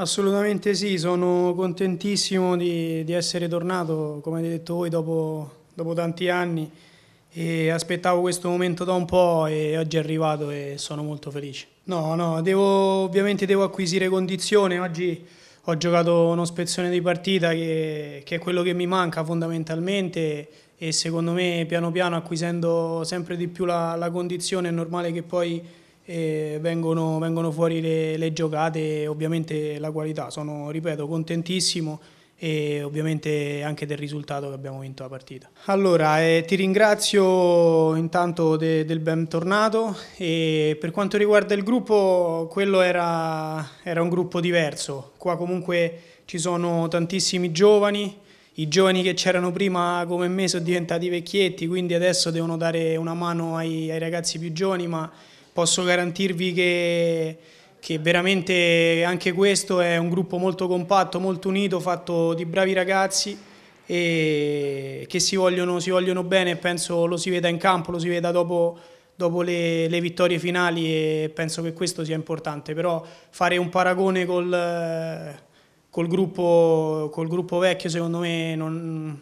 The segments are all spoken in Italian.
Assolutamente sì, sono contentissimo di, di essere tornato, come avete detto voi, dopo, dopo, tanti anni e aspettavo questo momento da un po' e oggi è arrivato e sono molto felice. No, no, devo, ovviamente devo acquisire condizione, oggi ho giocato uno spezzone di partita che, che è quello che mi manca fondamentalmente e secondo me piano piano acquisendo sempre di più la, la condizione è normale che poi e vengono, vengono fuori le, le giocate e ovviamente la qualità. Sono, ripeto, contentissimo e ovviamente anche del risultato che abbiamo vinto la partita. Allora, eh, ti ringrazio intanto de, del bentornato e per quanto riguarda il gruppo, quello era, era, un gruppo diverso, qua comunque ci sono tantissimi giovani, i giovani che c'erano prima come me sono diventati vecchietti, quindi adesso devono dare una mano ai, ai ragazzi più giovani, ma posso garantirvi che, che veramente anche questo è un gruppo molto compatto, molto unito, fatto di bravi ragazzi e che si vogliono, si vogliono bene penso lo si veda in campo, lo si veda dopo, dopo le, le, vittorie finali e penso che questo sia importante, però fare un paragone col, col, gruppo, col gruppo, vecchio secondo me non,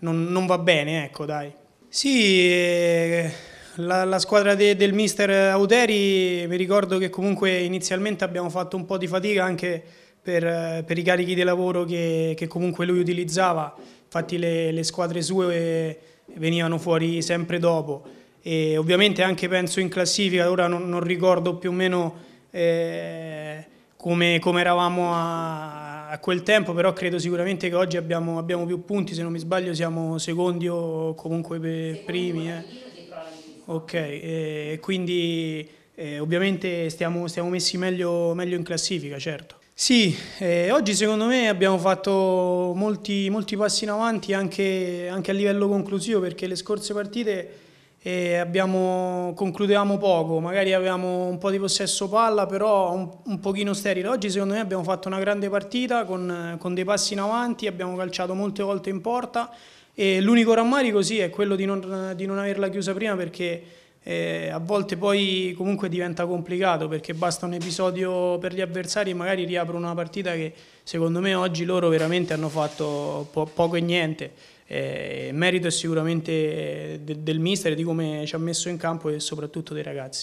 non, non va bene, ecco dai. Sì, eh, la, la squadra de, del mister Auderi, mi ricordo che comunque inizialmente abbiamo fatto un po' di fatica anche per, per i carichi di lavoro che, che, comunque lui utilizzava, infatti le, le squadre sue eh, venivano fuori sempre dopo e ovviamente anche penso in classifica, ora non, non ricordo più o meno eh, come, come, eravamo a, a, quel tempo, però credo sicuramente che oggi abbiamo, abbiamo, più punti, se non mi sbaglio siamo secondi o comunque primi. Eh ok, e eh, quindi eh, ovviamente stiamo, stiamo messi meglio, meglio, in classifica, certo. Sì, eh, oggi secondo me abbiamo fatto molti, molti passi in avanti anche, anche, a livello conclusivo perché le scorse partite eh, abbiamo, concludevamo poco, magari avevamo un po' di possesso palla però un, un pochino sterile. Oggi secondo me abbiamo fatto una grande partita con, con dei passi in avanti, abbiamo calciato molte volte in porta e l'unico rammarico sì è quello di non, di non averla chiusa prima perché eh, a volte poi comunque diventa complicato perché basta un episodio per gli avversari e magari riaprono una partita che secondo me oggi loro veramente hanno fatto po poco e niente. Eh, merito è sicuramente de del mister, di come ci ha messo in campo e soprattutto dei ragazzi.